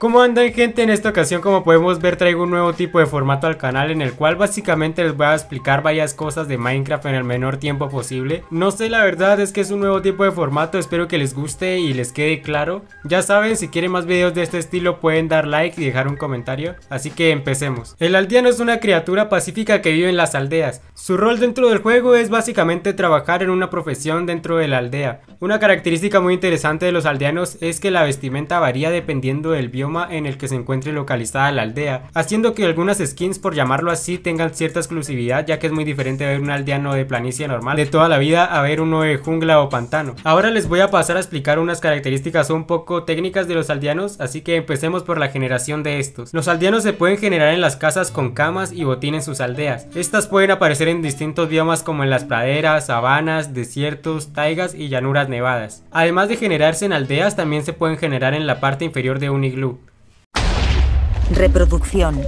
¿Cómo andan gente? En esta ocasión como podemos ver traigo un nuevo tipo de formato al canal en el cual básicamente les voy a explicar varias cosas de Minecraft en el menor tiempo posible. No sé la verdad es que es un nuevo tipo de formato, espero que les guste y les quede claro. Ya saben, si quieren más videos de este estilo pueden dar like y dejar un comentario, así que empecemos. El aldeano es una criatura pacífica que vive en las aldeas. Su rol dentro del juego es básicamente trabajar en una profesión dentro de la aldea. Una característica muy interesante de los aldeanos es que la vestimenta varía dependiendo del bioma en el que se encuentre localizada la aldea, haciendo que algunas skins, por llamarlo así, tengan cierta exclusividad, ya que es muy diferente ver un aldeano de planicie normal de toda la vida a ver uno de jungla o pantano. Ahora les voy a pasar a explicar unas características un poco técnicas de los aldeanos, así que empecemos por la generación de estos. Los aldeanos se pueden generar en las casas con camas y botín en sus aldeas. Estas pueden aparecer en distintos biomas como en las praderas, sabanas, desiertos, taigas y llanuras nevadas. Además de generarse en aldeas, también se pueden generar en la parte inferior de un iglú. Reproducción.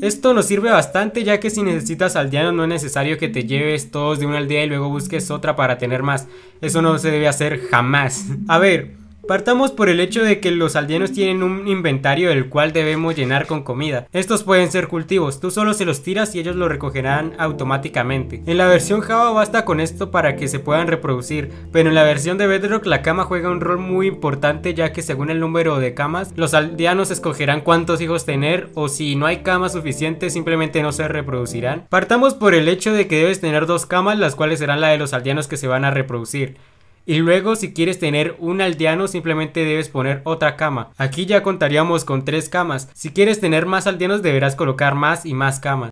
Esto nos sirve bastante ya que si necesitas aldeanos no es necesario que te lleves todos de una aldea y luego busques otra para tener más. Eso no se debe hacer jamás. A ver, Partamos por el hecho de que los aldeanos tienen un inventario el cual debemos llenar con comida. Estos pueden ser cultivos, tú solo se los tiras y ellos lo recogerán automáticamente. En la versión Java basta con esto para que se puedan reproducir, pero en la versión de Bedrock la cama juega un rol muy importante ya que según el número de camas, los aldeanos escogerán cuántos hijos tener o si no hay cama suficiente simplemente no se reproducirán. Partamos por el hecho de que debes tener dos camas las cuales serán la de los aldeanos que se van a reproducir. Y luego si quieres tener un aldeano simplemente debes poner otra cama. Aquí ya contaríamos con tres camas. Si quieres tener más aldeanos deberás colocar más y más camas.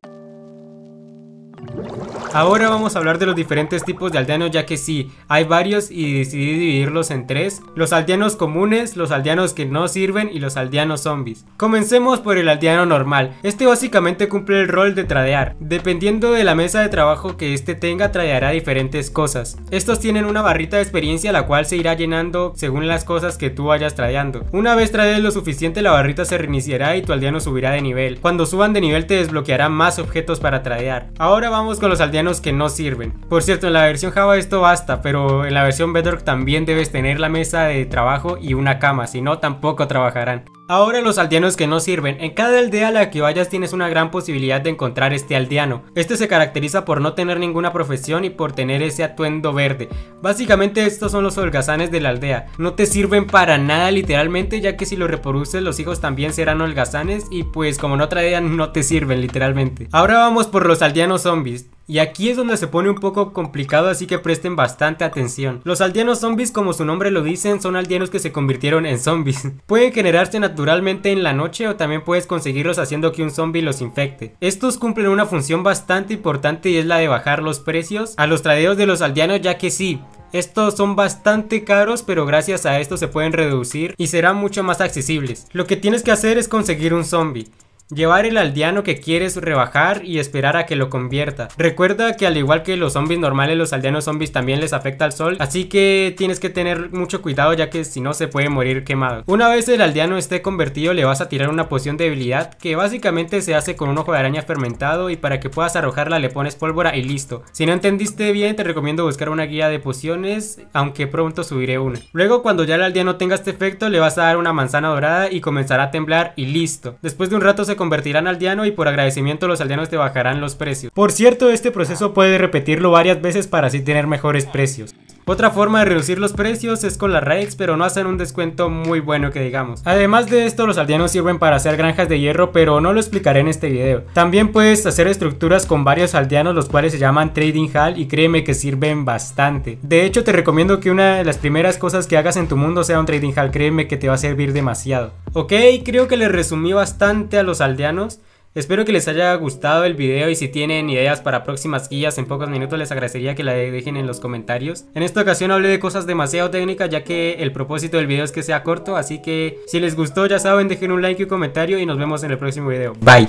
Ahora vamos a hablar de los diferentes tipos de aldeanos ya que sí, hay varios y decidí dividirlos en tres. Los aldeanos comunes, los aldeanos que no sirven y los aldeanos zombies. Comencemos por el aldeano normal. Este básicamente cumple el rol de tradear. Dependiendo de la mesa de trabajo que este tenga tradeará diferentes cosas. Estos tienen una barrita de experiencia la cual se irá llenando según las cosas que tú vayas tradeando. Una vez tradees lo suficiente la barrita se reiniciará y tu aldeano subirá de nivel. Cuando suban de nivel te desbloquearán más objetos para tradear. Ahora vamos con los aldeanos que no sirven. Por cierto, en la versión Java esto basta, pero en la versión Bedrock también debes tener la mesa de trabajo y una cama, si no tampoco trabajarán. Ahora los aldeanos que no sirven. En cada aldea a la que vayas tienes una gran posibilidad de encontrar este aldeano. Este se caracteriza por no tener ninguna profesión y por tener ese atuendo verde. Básicamente estos son los holgazanes de la aldea. No te sirven para nada literalmente ya que si lo reproduces los hijos también serán holgazanes y pues como no traían no te sirven literalmente. Ahora vamos por los aldeanos zombies. Y aquí es donde se pone un poco complicado así que presten bastante atención. Los aldeanos zombies como su nombre lo dicen son aldeanos que se convirtieron en zombies. Pueden generarse naturalmente en la noche o también puedes conseguirlos haciendo que un zombie los infecte. Estos cumplen una función bastante importante y es la de bajar los precios a los tradeos de los aldeanos ya que sí, estos son bastante caros, pero gracias a esto se pueden reducir y serán mucho más accesibles. Lo que tienes que hacer es conseguir un zombie. Llevar el aldeano que quieres rebajar y esperar a que lo convierta. Recuerda que al igual que los zombies normales, los aldeanos zombies también les afecta el sol, así que tienes que tener mucho cuidado ya que si no se puede morir quemado. Una vez el aldeano esté convertido le vas a tirar una poción de habilidad que básicamente se hace con un ojo de araña fermentado y para que puedas arrojarla le pones pólvora y listo. Si no entendiste bien te recomiendo buscar una guía de pociones, aunque pronto subiré una. Luego cuando ya el aldeano tenga este efecto le vas a dar una manzana dorada y comenzará a temblar y listo. Después de un rato se convertirán al y por agradecimiento los aldeanos te bajarán los precios. Por cierto, este proceso puede repetirlo varias veces para así tener mejores precios. Otra forma de reducir los precios es con las raids, pero no hacen un descuento muy bueno que digamos. Además de esto, los aldeanos sirven para hacer granjas de hierro, pero no lo explicaré en este video. También puedes hacer estructuras con varios aldeanos, los cuales se llaman Trading Hall y créeme que sirven bastante. De hecho, te recomiendo que una de las primeras cosas que hagas en tu mundo sea un Trading Hall, créeme que te va a servir demasiado. Ok, creo que le resumí bastante a los aldeanos. Espero que les haya gustado el video y si tienen ideas para próximas guías en pocos minutos les agradecería que la dejen en los comentarios. En esta ocasión hablé de cosas demasiado técnicas ya que el propósito del video es que sea corto, así que si les gustó ya saben dejen un like y un comentario y nos vemos en el próximo video. Bye.